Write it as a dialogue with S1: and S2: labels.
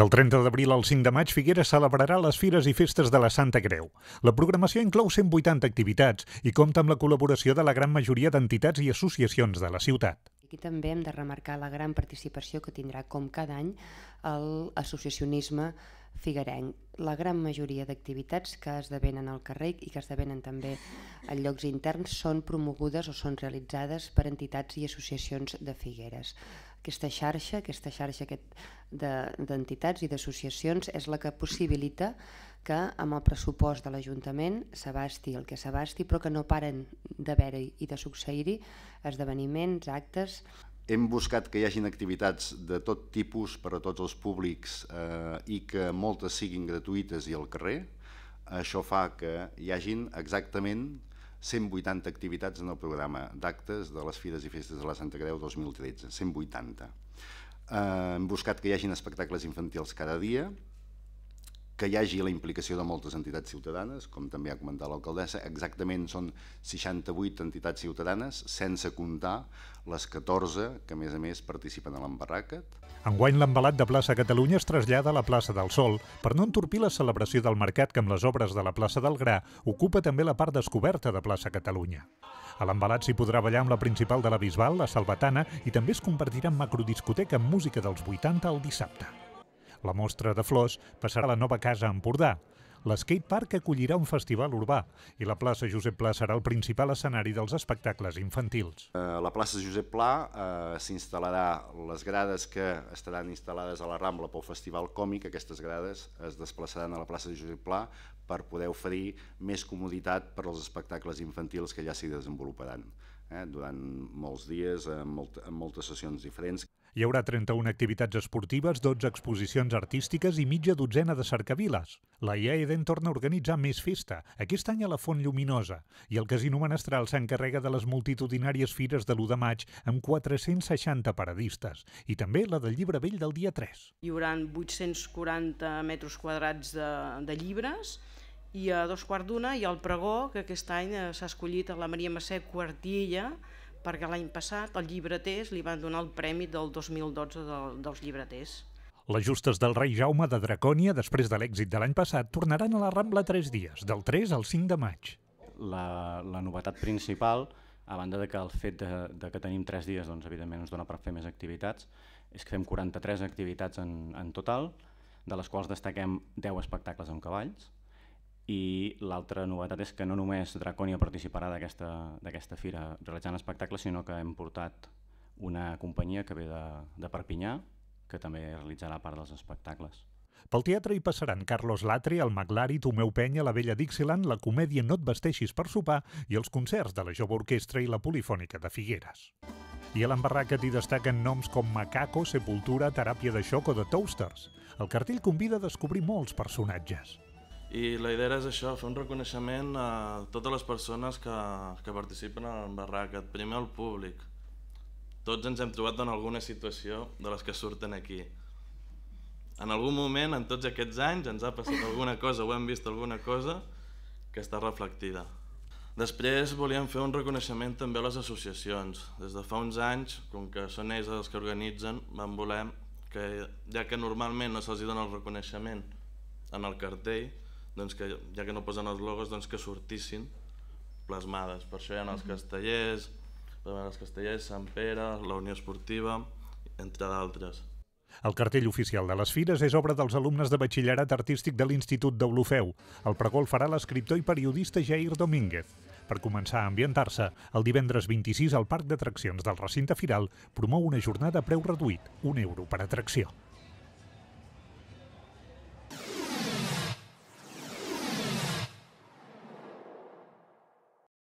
S1: Del 30 d'abril al 5 de maig, Figueres celebrarà les fires i festes de la Santa Creu. La programació inclou 180 activitats i compta amb la col·laboració de la gran majoria d'entitats i associacions
S2: de la ciutat aquí també hem de remarcar la gran participació que tindrà, com cada any, l'associacionisme figarenc. La gran majoria d'activitats que esdevenen al carrer i que esdevenen també en llocs interns són promogudes o són realitzades per entitats i associacions de Figueres. Aquesta xarxa, aquesta xarxa d'entitats i d'associacions és la que possibilita que amb el pressupost de l'Ajuntament s'abasti el que s'abasti, però que no paren d'haver-hi i de succeir-hi esdeveniments, actes...
S3: Hem buscat que hi hagin activitats de tot tipus per a tots els públics eh, i que moltes siguin gratuïtes i al carrer. Això fa que hi hagin exactament 180 activitats en el programa d'actes de les Fires i Festes de la Santa Creu 2013, 180. Eh, hem buscat que hi hagin espectacles infantils cada dia, que hi hagi la implicació de moltes entitats ciutadanes, com també ha comentat l'alcaldessa, exactament són 68 entitats ciutadanes, sense comptar les 14 que, a més a més, participen a l'embarràquet.
S1: Enguany l'embalat de Plaça Catalunya es trasllada a la plaça del Sol per no entorpir la celebració del mercat que amb les obres de la plaça del Gra ocupa també la part descoberta de Plaça Catalunya. A l'embalat s'hi podrà ballar amb la principal de la Bisbal, la Salvatana, i també es compartirà en macrodiscoteca amb música dels 80 el dissabte. La mostra de flors passarà a la nova casa a Empordà. L'skatepark acollirà un festival urbà i la plaça Josep Pla serà el principal escenari dels espectacles infantils. A eh, la
S3: plaça Josep Pla eh, s'instal·larà les grades que estaran instal·lades a la Rambla pel Festival Còmic. Aquestes grades es desplaçaran a la plaça Josep Pla per poder oferir més comoditat per als espectacles infantils que ja s'hi desenvoluparan eh, durant molts
S1: dies, molt, en moltes sessions diferents. Hi haurà 31 activitats esportives, 12 exposicions artístiques i mitja dotzena de cercaviles. La Eden torna a organitzar més festa, aquest any a la Font Lluminosa, i el Casino Menestral s'encarrega de les multitudinàries fires de l'1 de maig amb 460 paradistes, i també la del llibre vell del dia 3.
S2: Hi haurà 840 metres quadrats de, de llibres, i a dos quarts d'una hi ha el pregó, que aquest any eh, s'ha escollit a la Maria Mercè Quartilla, perquè l'any passat els llibreters li van donar el premi del 2012 de, dels llibreters.
S1: Les justes del rei Jaume de Dracònia, després de l'èxit de l'any passat, tornaran a la Rambla tres dies, del 3 al 5 de maig.
S3: La, la novetat principal, a banda de que el fet de, de que tenim tres dies doncs, evidentment ens dona per fer més activitats, és que fem 43 activitats en, en total, de les quals destaquem 10 espectacles amb cavalls, i l'altra novetat és que no només Draconia participarà d'aquesta fira realitzant espectacles, sinó que hem portat una companyia que ve de, de Perpinyà, que també realitzarà part dels
S1: espectacles. Pel teatre hi passaran Carlos Latri, el Maglari, Tomeu Penya, la Vella Dixieland, la comèdia No et vesteixis per sopar i els concerts de la Jove Orquestra i la Polifònica de Figueres. I a l'embarraca hi destaquen noms com Macaco, Sepultura, Teràpia de Xoc o de Toasters. El cartell convida a descobrir molts personatges.
S4: I la idea és això, fer un reconeixement a totes les persones que, que participen en Barraca, primer al públic. Tots ens hem trobat en alguna situació de les que surten aquí. En algun moment, en tots aquests anys, ens ha passat alguna cosa, o hem vist alguna cosa que està reflectida. Després volíem fer un reconeixement també a les associacions. Des de fa uns anys, com que són ells els que organitzen, vam voler que, ja que normalment no se'ls dona el reconeixement en el cartell, doncs que ja que no posen els logos, doncs que sortissin plasmades. Per això hi ha els castellers, els castellers, Sant Pere, la Unió Esportiva, entre d'altres.
S1: El cartell oficial de les fires és obra dels alumnes de batxillerat artístic de l'Institut d'Olofeu. El pregó el farà l'escriptor i periodista Jair Domínguez. Per començar a ambientar-se, el divendres 26 al Parc d'Atraccions del recinte firal promou una jornada a preu reduït, un euro per atracció.